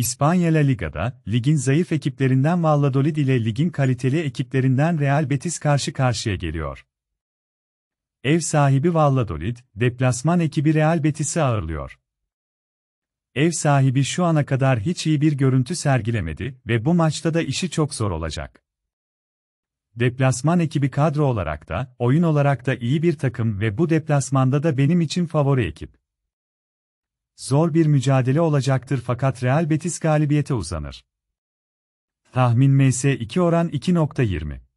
İspanya La Liga'da, ligin zayıf ekiplerinden Valladolid ile ligin kaliteli ekiplerinden Real Betis karşı karşıya geliyor. Ev sahibi Valladolid, deplasman ekibi Real Betis'i ağırlıyor. Ev sahibi şu ana kadar hiç iyi bir görüntü sergilemedi ve bu maçta da işi çok zor olacak. Deplasman ekibi kadro olarak da, oyun olarak da iyi bir takım ve bu deplasmanda da benim için favori ekip. Zor bir mücadele olacaktır fakat Real Betis galibiyete uzanır. Tahmin MS2 oran 2.20